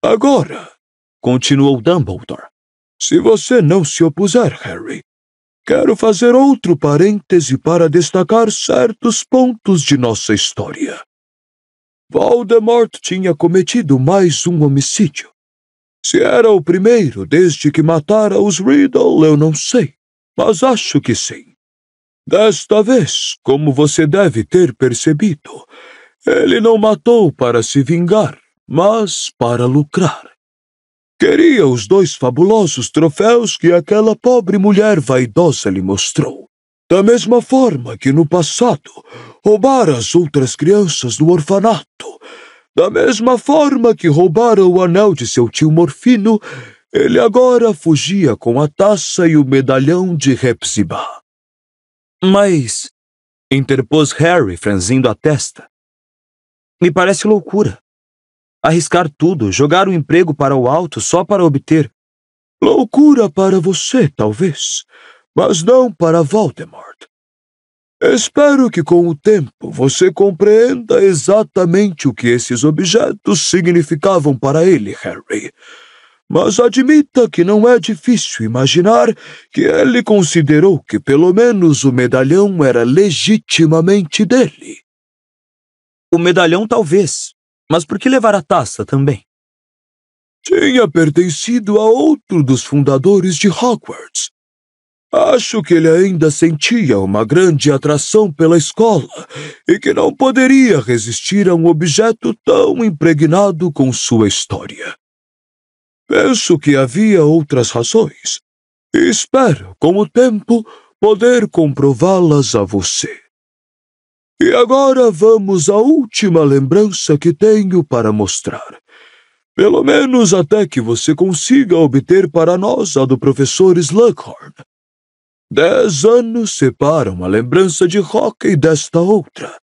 Agora, Continuou Dumbledore. Se você não se opuser, Harry, quero fazer outro parêntese para destacar certos pontos de nossa história. Voldemort tinha cometido mais um homicídio. Se era o primeiro desde que matara os Riddle, eu não sei, mas acho que sim. Desta vez, como você deve ter percebido, ele não matou para se vingar, mas para lucrar. Queria os dois fabulosos troféus que aquela pobre mulher vaidosa lhe mostrou. Da mesma forma que no passado roubara as outras crianças do orfanato, da mesma forma que roubara o anel de seu tio Morfino, ele agora fugia com a taça e o medalhão de Hepzibah. Mas, interpôs Harry franzindo a testa, me parece loucura. Arriscar tudo, jogar o emprego para o alto só para obter. Loucura para você, talvez, mas não para Voldemort. Espero que com o tempo você compreenda exatamente o que esses objetos significavam para ele, Harry. Mas admita que não é difícil imaginar que ele considerou que pelo menos o medalhão era legitimamente dele. O medalhão, talvez, mas por que levar a taça também? Tinha pertencido a outro dos fundadores de Hogwarts. Acho que ele ainda sentia uma grande atração pela escola e que não poderia resistir a um objeto tão impregnado com sua história. Penso que havia outras razões e espero, com o tempo, poder comprová-las a você. E agora vamos à última lembrança que tenho para mostrar. Pelo menos até que você consiga obter para nós a do professor Slughorn. Dez anos separam a lembrança de Hockey desta outra.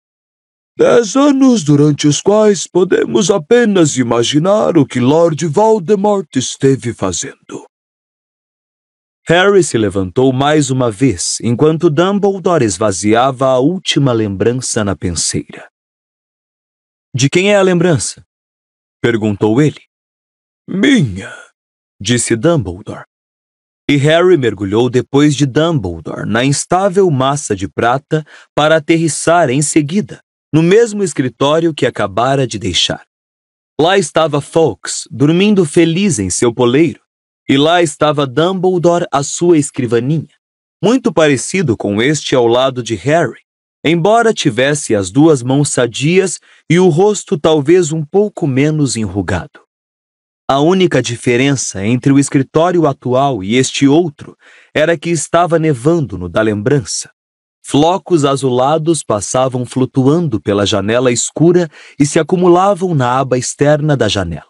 Dez anos durante os quais podemos apenas imaginar o que Lord Voldemort esteve fazendo. Harry se levantou mais uma vez enquanto Dumbledore esvaziava a última lembrança na penseira. De quem é a lembrança? perguntou ele. Minha, disse Dumbledore. E Harry mergulhou depois de Dumbledore na instável massa de prata para aterrissar em seguida, no mesmo escritório que acabara de deixar. Lá estava Fawkes, dormindo feliz em seu poleiro, e lá estava Dumbledore à sua escrivaninha, muito parecido com este ao lado de Harry, embora tivesse as duas mãos sadias e o rosto talvez um pouco menos enrugado. A única diferença entre o escritório atual e este outro era que estava nevando no da lembrança. Flocos azulados passavam flutuando pela janela escura e se acumulavam na aba externa da janela.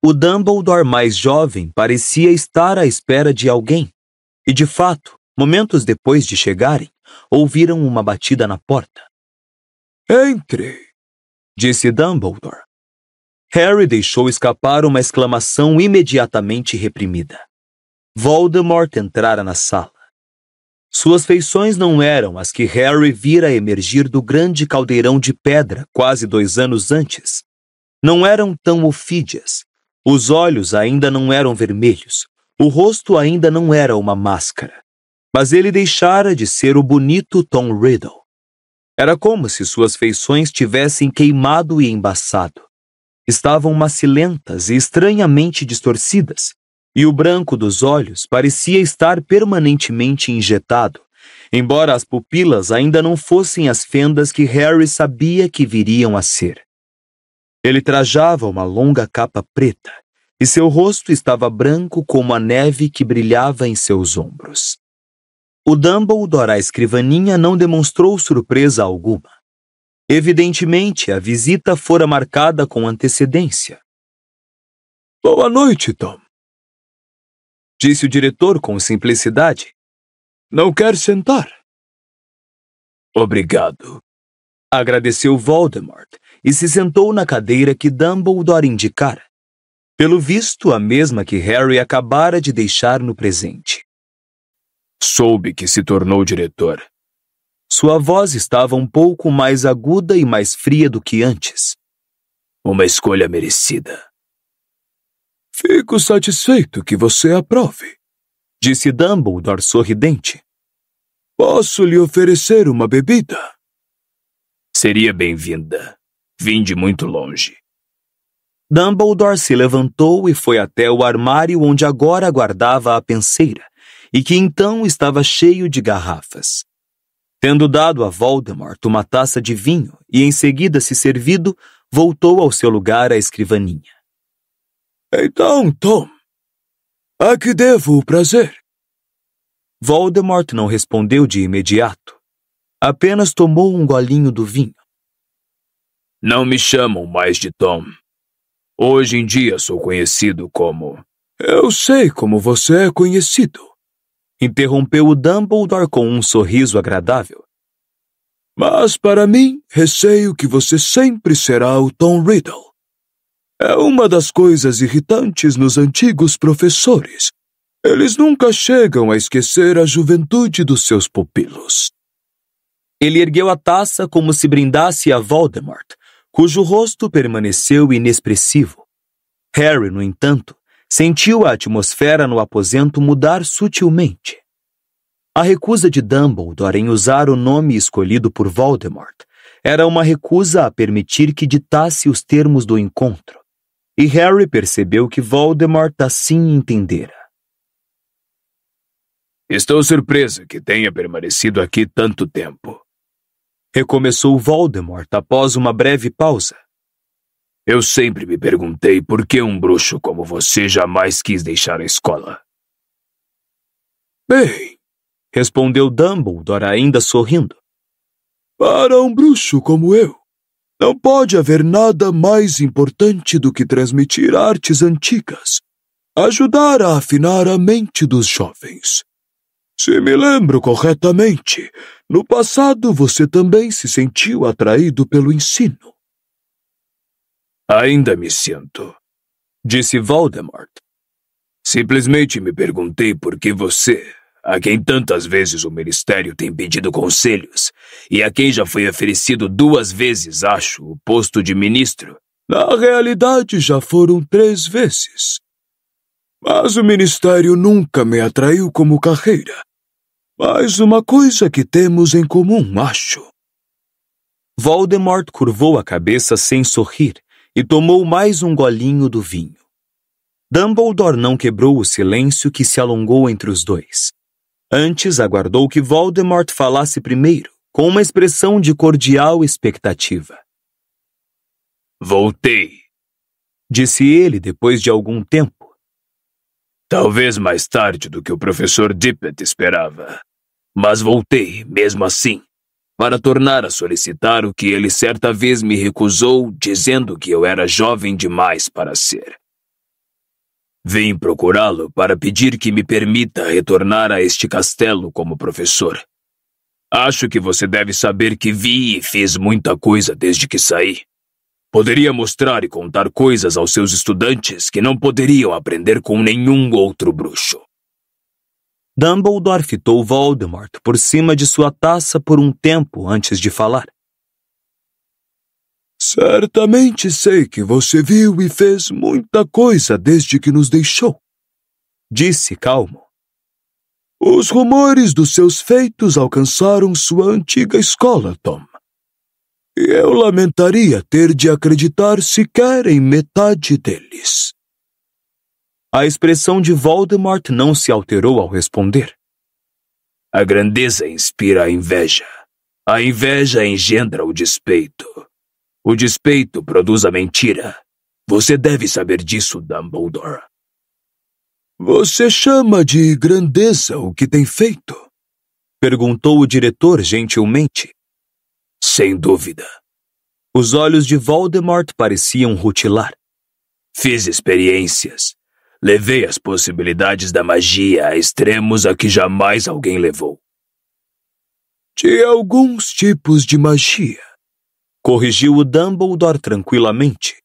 O Dumbledore mais jovem parecia estar à espera de alguém. E de fato, momentos depois de chegarem, ouviram uma batida na porta. Entre! disse Dumbledore. Harry deixou escapar uma exclamação imediatamente reprimida. Voldemort entrara na sala. Suas feições não eram as que Harry vira emergir do grande caldeirão de pedra quase dois anos antes. Não eram tão ofídias, os olhos ainda não eram vermelhos, o rosto ainda não era uma máscara, mas ele deixara de ser o bonito Tom Riddle. Era como se suas feições tivessem queimado e embaçado. Estavam macilentas e estranhamente distorcidas, e o branco dos olhos parecia estar permanentemente injetado, embora as pupilas ainda não fossem as fendas que Harry sabia que viriam a ser. Ele trajava uma longa capa preta e seu rosto estava branco como a neve que brilhava em seus ombros. O Dumbledore à escrivaninha não demonstrou surpresa alguma. Evidentemente, a visita fora marcada com antecedência. Boa noite, Tom. Disse o diretor com simplicidade. Não quer sentar? Obrigado. Agradeceu Voldemort, e se sentou na cadeira que Dumbledore indicara. Pelo visto, a mesma que Harry acabara de deixar no presente. Soube que se tornou diretor. Sua voz estava um pouco mais aguda e mais fria do que antes. Uma escolha merecida. Fico satisfeito que você aprove, disse Dumbledore sorridente. Posso lhe oferecer uma bebida? Seria bem-vinda. Vim de muito longe. Dumbledore se levantou e foi até o armário onde agora guardava a penseira, e que então estava cheio de garrafas. Tendo dado a Voldemort uma taça de vinho e em seguida se servido, voltou ao seu lugar à escrivaninha. Então, Tom, a que devo o prazer? Voldemort não respondeu de imediato. Apenas tomou um golinho do vinho. Não me chamam mais de Tom. Hoje em dia sou conhecido como. Eu sei como você é conhecido. Interrompeu o Dumbledore com um sorriso agradável. Mas para mim, receio que você sempre será o Tom Riddle. É uma das coisas irritantes nos antigos professores. Eles nunca chegam a esquecer a juventude dos seus pupilos. Ele ergueu a taça como se brindasse a Voldemort, cujo rosto permaneceu inexpressivo. Harry, no entanto, sentiu a atmosfera no aposento mudar sutilmente. A recusa de Dumbledore em usar o nome escolhido por Voldemort era uma recusa a permitir que ditasse os termos do encontro, e Harry percebeu que Voldemort assim entendera. Estou surpreso que tenha permanecido aqui tanto tempo, recomeçou Voldemort após uma breve pausa. Eu sempre me perguntei por que um bruxo como você jamais quis deixar a escola. Bem, respondeu Dumbledore ainda sorrindo. Para um bruxo como eu, não pode haver nada mais importante do que transmitir artes antigas, ajudar a afinar a mente dos jovens. Se me lembro corretamente, no passado, você também se sentiu atraído pelo ensino. Ainda me sinto, disse Voldemort. Simplesmente me perguntei por que você, a quem tantas vezes o Ministério tem pedido conselhos, e a quem já foi oferecido duas vezes, acho, o posto de ministro, na realidade já foram três vezes. Mas o Ministério nunca me atraiu como carreira, mas uma coisa que temos em comum, acho. Voldemort curvou a cabeça sem sorrir e tomou mais um golinho do vinho. Dumbledore não quebrou o silêncio que se alongou entre os dois. Antes aguardou que Voldemort falasse primeiro, com uma expressão de cordial expectativa. Voltei, disse ele depois de algum tempo. Talvez mais tarde do que o professor Dippet esperava mas voltei, mesmo assim, para tornar a solicitar o que ele certa vez me recusou, dizendo que eu era jovem demais para ser. Vim procurá-lo para pedir que me permita retornar a este castelo como professor. Acho que você deve saber que vi e fiz muita coisa desde que saí. Poderia mostrar e contar coisas aos seus estudantes que não poderiam aprender com nenhum outro bruxo. Dumbledore fitou Voldemort por cima de sua taça por um tempo antes de falar. Certamente sei que você viu e fez muita coisa desde que nos deixou, disse calmo. Os rumores dos seus feitos alcançaram sua antiga escola, Tom. E eu lamentaria ter de acreditar sequer em metade deles. A expressão de Voldemort não se alterou ao responder. A grandeza inspira a inveja. A inveja engendra o despeito. O despeito produz a mentira. Você deve saber disso, Dumbledore. Você chama de grandeza o que tem feito? Perguntou o diretor gentilmente. Sem dúvida. Os olhos de Voldemort pareciam rutilar. Fiz experiências, Levei as possibilidades da magia a extremos a que jamais alguém levou. De alguns tipos de magia, corrigiu o Dumbledore tranquilamente.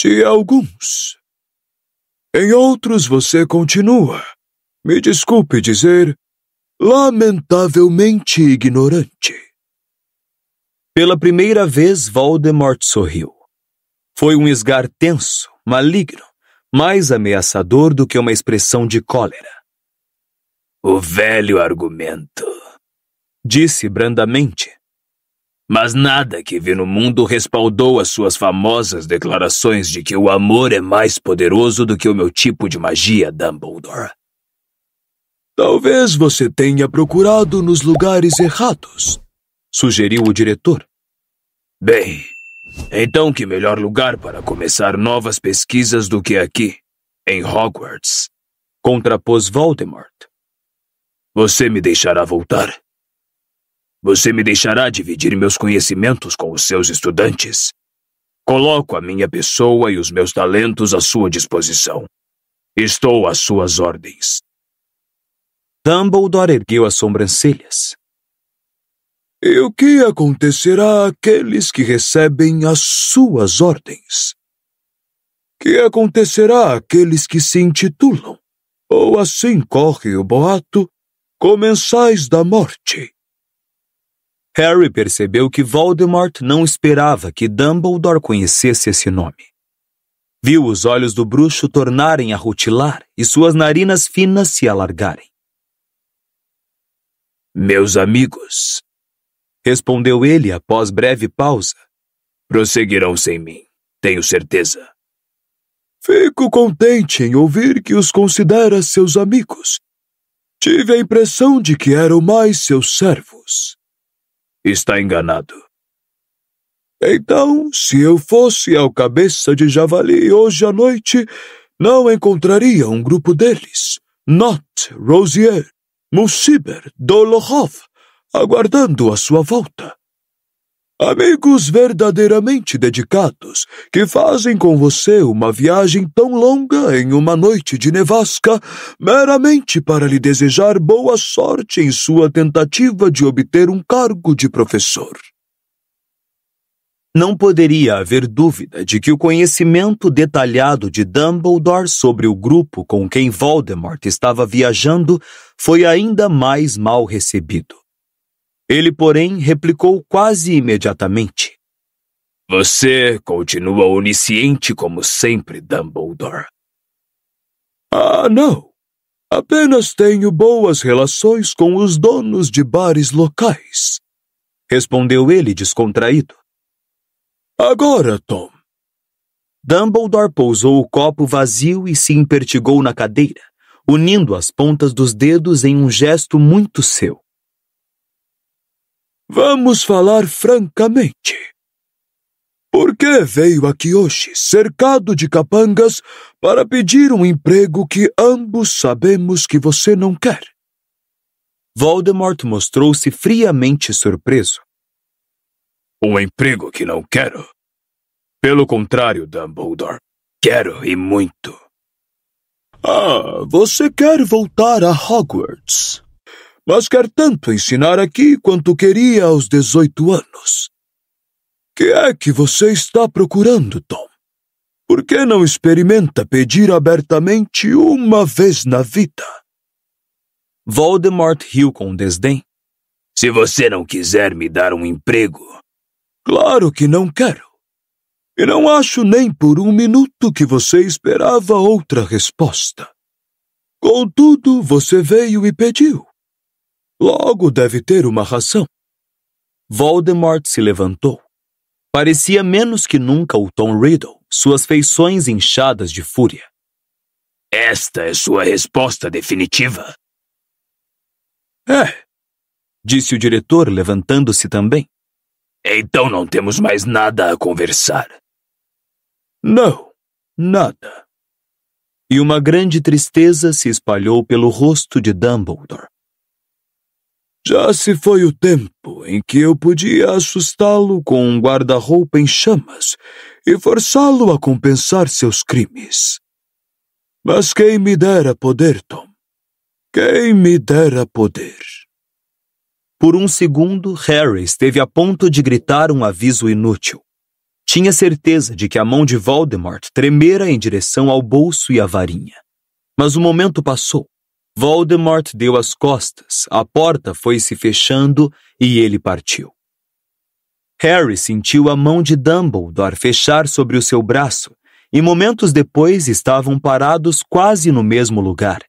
De alguns. Em outros você continua, me desculpe dizer, lamentavelmente ignorante. Pela primeira vez, Voldemort sorriu. Foi um esgar tenso, maligno mais ameaçador do que uma expressão de cólera. O velho argumento, disse brandamente. Mas nada que vi no mundo respaldou as suas famosas declarações de que o amor é mais poderoso do que o meu tipo de magia, Dumbledore. Talvez você tenha procurado nos lugares errados, sugeriu o diretor. Bem, então, que melhor lugar para começar novas pesquisas do que aqui, em Hogwarts? Contrapôs Voldemort. Você me deixará voltar? Você me deixará dividir meus conhecimentos com os seus estudantes? Coloco a minha pessoa e os meus talentos à sua disposição. Estou às suas ordens. Dumbledore ergueu as sobrancelhas. E o que acontecerá àqueles que recebem as suas ordens? Que acontecerá àqueles que se intitulam, ou assim corre o boato, comensais da morte? Harry percebeu que Voldemort não esperava que Dumbledore conhecesse esse nome. Viu os olhos do bruxo tornarem a rutilar e suas narinas finas se alargarem. Meus amigos, respondeu ele após breve pausa. Prosseguirão sem mim, tenho certeza. Fico contente em ouvir que os considera seus amigos. Tive a impressão de que eram mais seus servos. Está enganado. Então, se eu fosse ao cabeça de javali hoje à noite, não encontraria um grupo deles. Not, Rosier, Musiber, Dolohov, aguardando a sua volta. Amigos verdadeiramente dedicados que fazem com você uma viagem tão longa em uma noite de nevasca meramente para lhe desejar boa sorte em sua tentativa de obter um cargo de professor. Não poderia haver dúvida de que o conhecimento detalhado de Dumbledore sobre o grupo com quem Voldemort estava viajando foi ainda mais mal recebido. Ele, porém, replicou quase imediatamente. Você continua onisciente como sempre, Dumbledore. Ah, não. Apenas tenho boas relações com os donos de bares locais, respondeu ele descontraído. Agora, Tom. Dumbledore pousou o copo vazio e se impertigou na cadeira, unindo as pontas dos dedos em um gesto muito seu. Vamos falar francamente. Por que veio aqui hoje, cercado de capangas, para pedir um emprego que ambos sabemos que você não quer? Voldemort mostrou-se friamente surpreso. Um emprego que não quero. Pelo contrário, Dumbledore, quero e muito. Ah, você quer voltar a Hogwarts? mas quer tanto ensinar aqui quanto queria aos 18 anos. Que é que você está procurando, Tom? Por que não experimenta pedir abertamente uma vez na vida? Voldemort riu com desdém. Se você não quiser me dar um emprego. Claro que não quero. E não acho nem por um minuto que você esperava outra resposta. Contudo, você veio e pediu. Logo deve ter uma razão. Voldemort se levantou. Parecia menos que nunca o Tom Riddle, suas feições inchadas de fúria. Esta é sua resposta definitiva? É, disse o diretor, levantando-se também. Então não temos mais nada a conversar. Não, nada. E uma grande tristeza se espalhou pelo rosto de Dumbledore. Já se foi o tempo em que eu podia assustá-lo com um guarda-roupa em chamas e forçá-lo a compensar seus crimes. Mas quem me dera poder, Tom? Quem me dera poder? Por um segundo, Harry esteve a ponto de gritar um aviso inútil. Tinha certeza de que a mão de Voldemort tremera em direção ao bolso e à varinha. Mas o momento passou Voldemort deu as costas, a porta foi se fechando e ele partiu. Harry sentiu a mão de Dumbledore fechar sobre o seu braço e momentos depois estavam parados quase no mesmo lugar.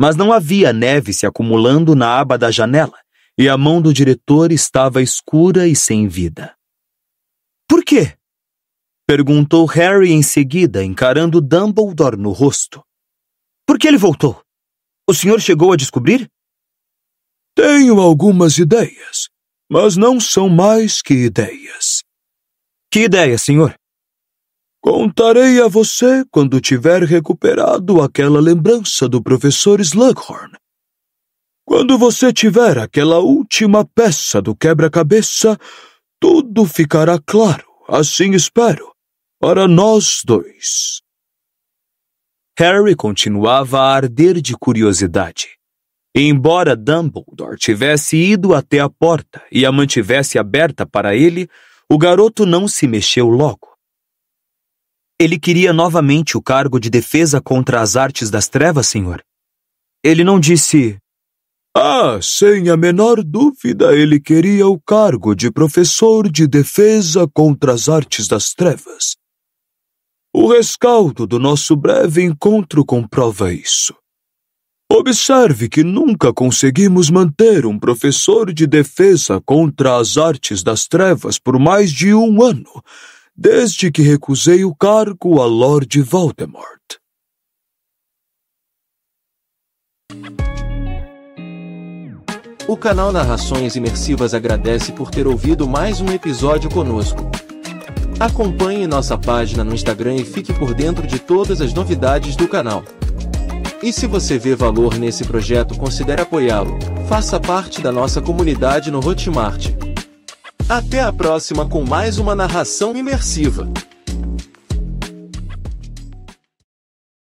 Mas não havia neve se acumulando na aba da janela e a mão do diretor estava escura e sem vida. Por quê? perguntou Harry em seguida, encarando Dumbledore no rosto. Por que ele voltou? O senhor chegou a descobrir? Tenho algumas ideias, mas não são mais que ideias. Que ideia, senhor? Contarei a você quando tiver recuperado aquela lembrança do professor Slughorn. Quando você tiver aquela última peça do quebra-cabeça, tudo ficará claro, assim espero, para nós dois. Harry continuava a arder de curiosidade. Embora Dumbledore tivesse ido até a porta e a mantivesse aberta para ele, o garoto não se mexeu logo. Ele queria novamente o cargo de defesa contra as artes das trevas, senhor. Ele não disse. Ah, sem a menor dúvida, ele queria o cargo de professor de defesa contra as artes das trevas. O rescaldo do nosso breve encontro comprova isso. Observe que nunca conseguimos manter um professor de defesa contra as artes das trevas por mais de um ano, desde que recusei o cargo a Lord Voldemort. O canal Narrações Imersivas agradece por ter ouvido mais um episódio conosco. Acompanhe nossa página no Instagram e fique por dentro de todas as novidades do canal. E se você vê valor nesse projeto, considere apoiá-lo. Faça parte da nossa comunidade no Hotmart. Até a próxima com mais uma narração imersiva.